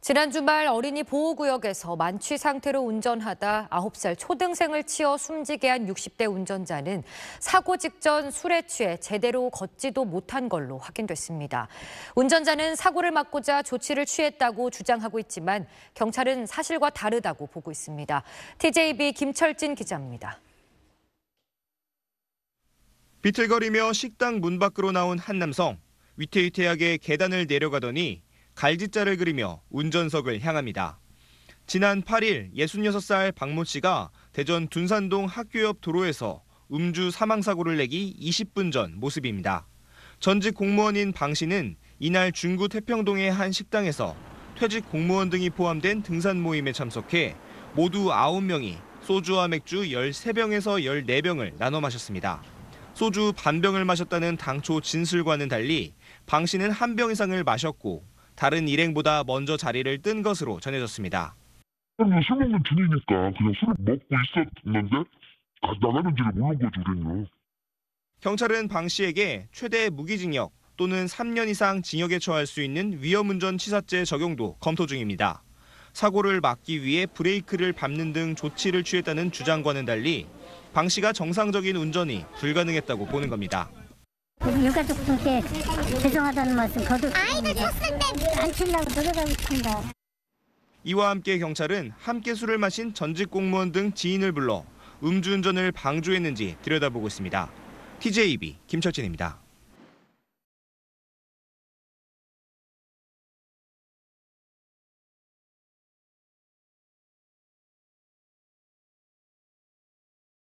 지난 주말 어린이 보호구역에서 만취 상태로 운전하다 9살 초등생을 치어 숨지게 한 60대 운전자는 사고 직전 술에 취해 제대로 걷지도 못한 걸로 확인됐습니다. 운전자는 사고를 막고자 조치를 취했다고 주장하고 있지만 경찰은 사실과 다르다고 보고 있습니다. TJB 김철진 기자입니다. 비틀거리며 식당 문 밖으로 나온 한 남성. 위태위태하게 계단을 내려가더니 갈지자를 그리며 운전석을 향합니다. 지난 8일 66살 박모 씨가 대전 둔산동 학교 옆 도로에서 음주 사망사고를 내기 20분 전 모습입니다. 전직 공무원인 방 씨는 이날 중구 태평동의 한 식당에서 퇴직 공무원 등이 포함된 등산 모임에 참석해 모두 9명이 소주와 아, 맥주 13병에서 14병을 나눠 마셨습니다. 소주 반병을 마셨다는 당초 진술과는 달리 방 씨는 한 병 이상을 마셨고 다른 일행보다 먼저 자리를 뜬 것으로 전해졌습니다. 아니, 술먹는 중이니까 그냥 술을 먹고 있었는데 나가는지를 모르는 거죠, 우리는. 경찰은 방 씨에게 최대 무기징역 또는 3년 이상 징역에 처할 수 있는 위험운전 치사죄 적용도 검토 중입니다. 사고를 막기 위해 브레이크를 밟는 등 조치를 취했다는 주장과는 달리 방 씨가 정상적인 운전이 불가능했다고 보는 겁니다. 유가족분께 죄송하다는 말씀 거듭 아이들 쳤을 때안 치려고 노력하고 싶습니다. 이와 함께 경찰은 함께 술을 마신 전직 공무원 등 지인을 불러 음주운전을 방조했는지 들여다보고 있습니다. TJB 김철진입니다.